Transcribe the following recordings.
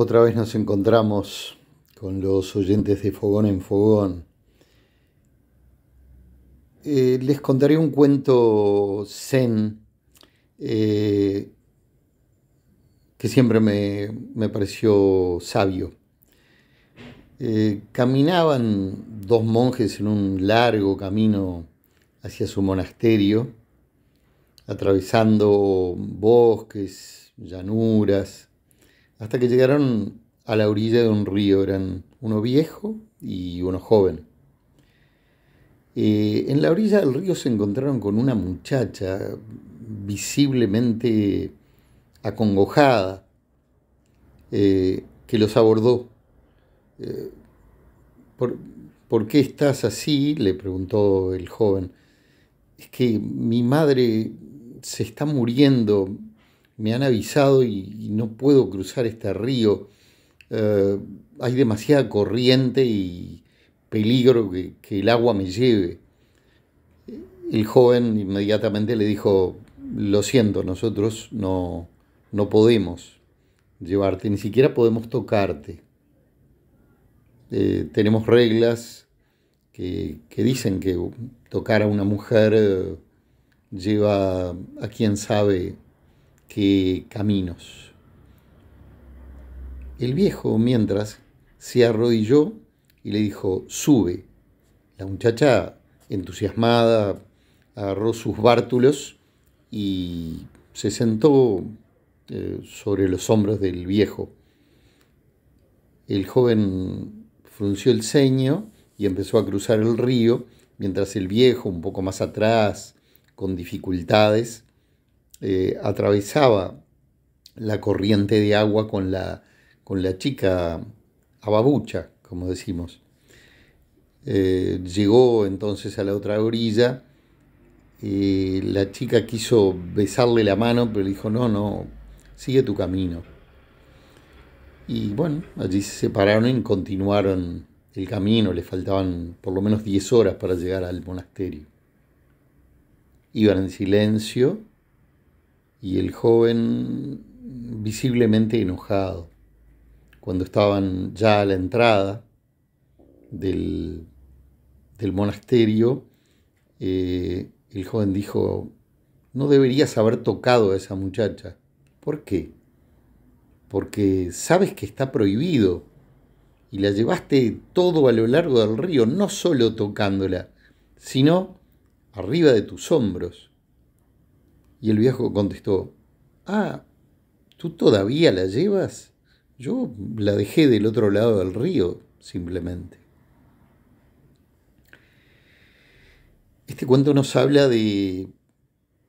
Otra vez nos encontramos con los oyentes de Fogón en Fogón. Eh, les contaré un cuento zen eh, que siempre me, pareció sabio. Eh, caminaban dos monjes en un largo camino hacia su monasterio, atravesando bosques, llanuras, hasta que llegaron a la orilla de un río. Eran uno viejo y uno joven. Eh, en la orilla del río se encontraron con una muchacha visiblemente acongojada eh, que los abordó. Eh, ¿Por qué estás así? le preguntó el joven. Es que mi madre se está muriendo, me han avisado y, no puedo cruzar este río. Eh, hay demasiada corriente y peligro que, el agua me lleve. El joven inmediatamente le dijo, lo siento, nosotros no, podemos llevarte, ni siquiera podemos tocarte. Eh, tenemos reglas que, dicen que tocar a una mujer eh, lleva a quien sabe que caminos. El viejo, mientras, se arrodilló y le dijo, sube. La muchacha, entusiasmada, agarró sus bártulos y se sentó eh, sobre los hombros del viejo. El joven frunció el ceño y empezó a cruzar el río, mientras el viejo, un poco más atrás, con dificultades, eh, atravesaba la corriente de agua con la, con la chica ababucha, como decimos. Eh, llegó entonces a la otra orilla y la chica quiso besarle la mano, pero le dijo, no, no, sigue tu camino. Y bueno, allí se separaron y continuaron el camino, le faltaban por lo menos 10 horas para llegar al monasterio. Iban en silencio y el joven visiblemente enojado. Cuando estaban ya a la entrada del, monasterio, eh, el joven dijo, no deberías haber tocado a esa muchacha. ¿Por qué? Porque sabes que está prohibido y la llevaste todo a lo largo del río, no solo tocándola, sino arriba de tus hombros. Y el viejo contestó, ah, ¿tú todavía la llevas? Yo la dejé del otro lado del río, simplemente. Este cuento nos habla de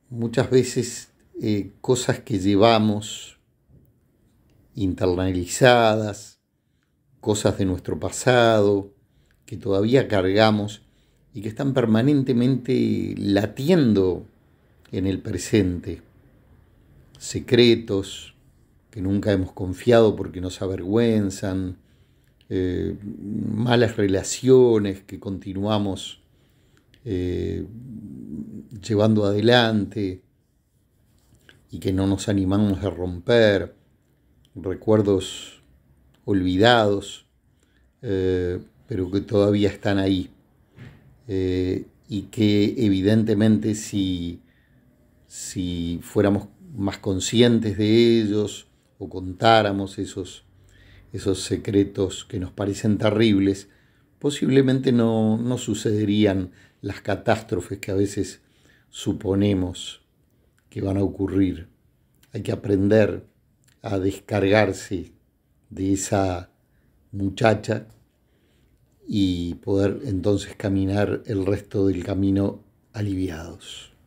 muchas veces eh, cosas que llevamos internalizadas, cosas de nuestro pasado que todavía cargamos y que están permanentemente latiendo en el presente, secretos que nunca hemos confiado porque nos avergüenzan, eh, malas relaciones que continuamos eh, llevando adelante y que no nos animamos a romper, recuerdos olvidados, eh, pero que todavía están ahí y que evidentemente si si fuéramos más conscientes de ellos o contáramos esos, esos secretos que nos parecen terribles, posiblemente no, no sucederían las catástrofes que a veces suponemos que van a ocurrir. Hay que aprender a descargarse de esa muchacha y poder entonces caminar el resto del camino aliviados.